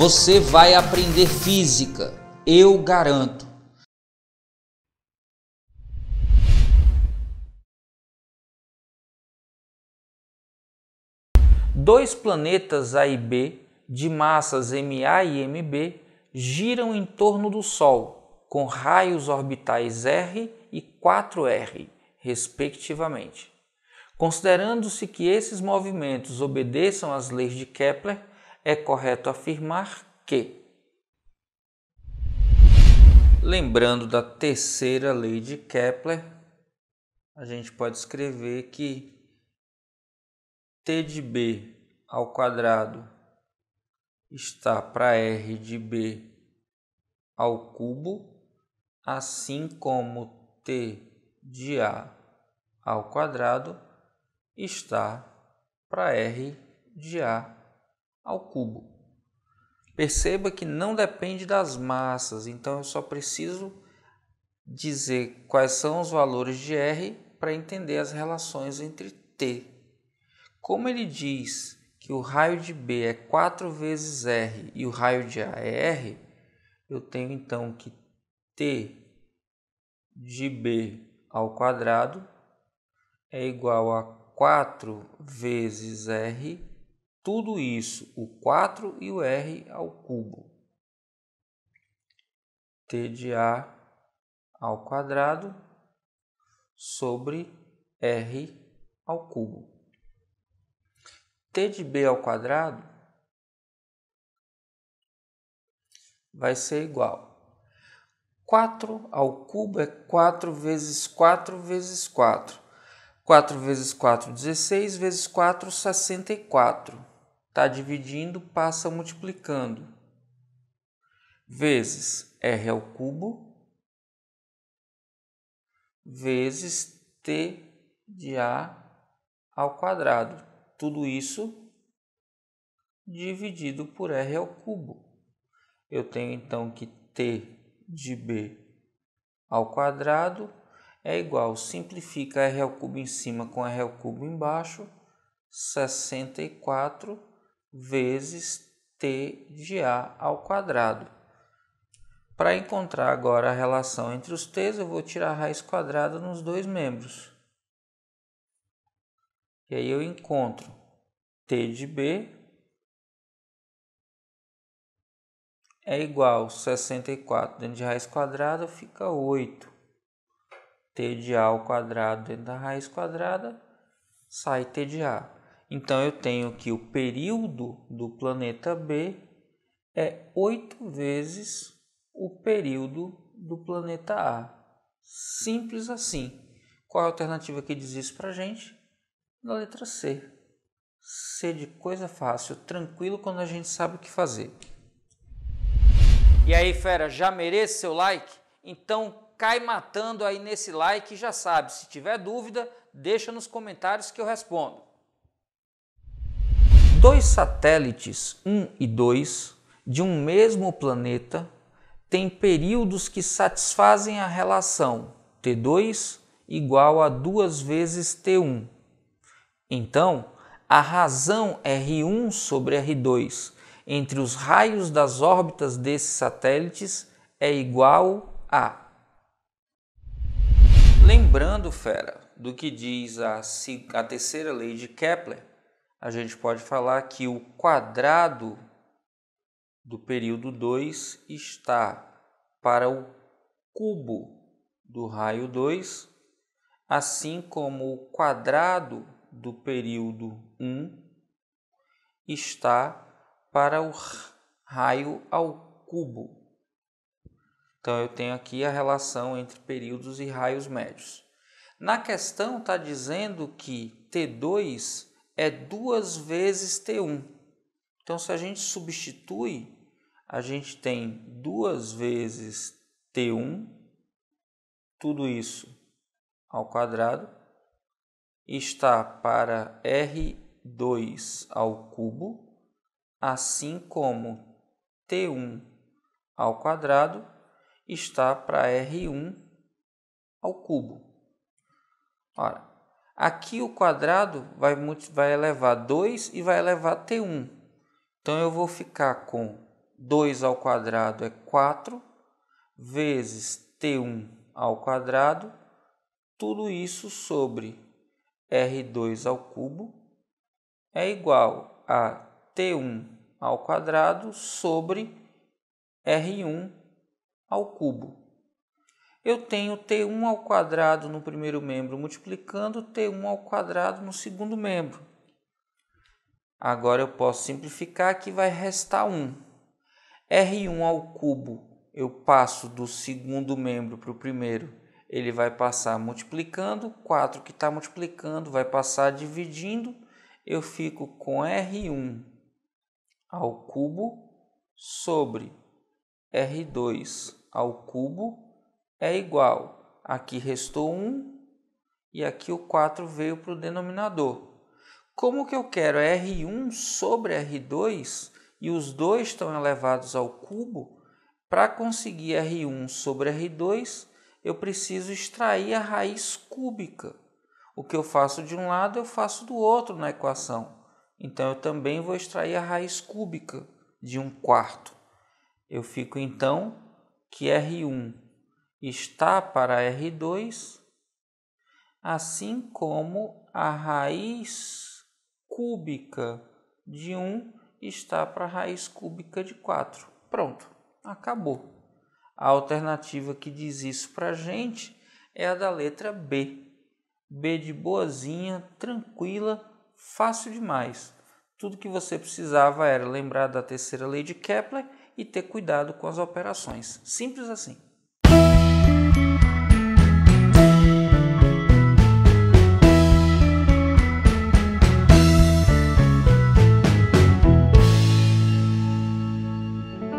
Você vai aprender física, eu garanto. Dois planetas A e B, de massas MA e MB, giram em torno do Sol, com raios orbitais R e 4R, respectivamente. Considerando-se que esses movimentos obedeçam às leis de Kepler, é correto afirmar que. Lembrando da terceira lei de Kepler, a gente pode escrever que T de B ao quadrado está para R de B ao cubo, assim como T de A ao quadrado está para R de A ao cubo. Perceba que não depende das massas, então eu só preciso dizer quais são os valores de R para entender as relações entre T. Como ele diz que o raio de B é 4 vezes R e o raio de A é R, eu tenho então que T de B ao quadrado é igual a 4 vezes R tudo isso, o 4 e o R ao cubo. T de A ao quadrado sobre R ao cubo. T de B ao quadrado vai ser igual 4 ao cubo é 4 vezes 4 vezes 4. 4 vezes 4, 16, vezes 4, 64. Está dividindo, passa multiplicando. Vezes R ao cubo. Vezes T de A ao quadrado. Tudo isso dividido por R ao cubo. Eu tenho então que T de B ao quadrado é igual, simplifica R ao cubo em cima com R ao cubo embaixo, 64 vezes t de a ao quadrado. Para encontrar agora a relação entre os t's, eu vou tirar a raiz quadrada nos dois membros. E aí eu encontro t de b é igual a 64 dentro de raiz quadrada fica 8. t de a ao quadrado dentro da raiz quadrada sai t de a. Então eu tenho que o período do planeta B é oito vezes o período do planeta A. Simples assim. Qual é a alternativa que diz isso para gente? Na letra C. C de coisa fácil, tranquilo quando a gente sabe o que fazer. E aí, fera, já merece seu like? Então cai matando aí nesse like e já sabe, se tiver dúvida, deixa nos comentários que eu respondo. Dois satélites 1 e 2 de um mesmo planeta têm períodos que satisfazem a relação T2 igual a duas vezes T1. Então, a razão R1 sobre R2 entre os raios das órbitas desses satélites é igual a. Lembrando, fera, do que diz a, a terceira lei de Kepler, a gente pode falar que o quadrado do período 2 está para o cubo do raio 2, assim como o quadrado do período 1 um está para o raio ao cubo. Então eu tenho aqui a relação entre períodos e raios médios. Na questão está dizendo que T2 é duas vezes T1. Então, se a gente substitui, a gente tem duas vezes T1, tudo isso ao quadrado, está para R2 ao cubo, assim como T1 ao quadrado está para R1 ao cubo. Ora, Aqui o quadrado vai, vai elevar 2 e vai elevar T1. Então eu vou ficar com 2 ao quadrado é 4 vezes T1 ao quadrado, tudo isso sobre R2 ao cubo é igual a T1 ao quadrado sobre R1 ao cubo eu tenho T1 ao quadrado no primeiro membro multiplicando T1 ao quadrado no segundo membro. Agora eu posso simplificar que vai restar 1. R1 ao cubo eu passo do segundo membro para o primeiro. Ele vai passar multiplicando, 4 que está multiplicando vai passar dividindo. Eu fico com R1 ao cubo sobre R2 ao cubo é igual. Aqui restou 1 e aqui o 4 veio para o denominador. Como que eu quero R1 sobre R2 e os dois estão elevados ao cubo, para conseguir R1 sobre R2, eu preciso extrair a raiz cúbica. O que eu faço de um lado, eu faço do outro na equação. Então, eu também vou extrair a raiz cúbica de um quarto. Eu fico, então, que R1 está para R2, assim como a raiz cúbica de 1 está para a raiz cúbica de 4. Pronto, acabou. A alternativa que diz isso para a gente é a da letra B. B de boazinha, tranquila, fácil demais. Tudo que você precisava era lembrar da terceira lei de Kepler e ter cuidado com as operações. Simples assim.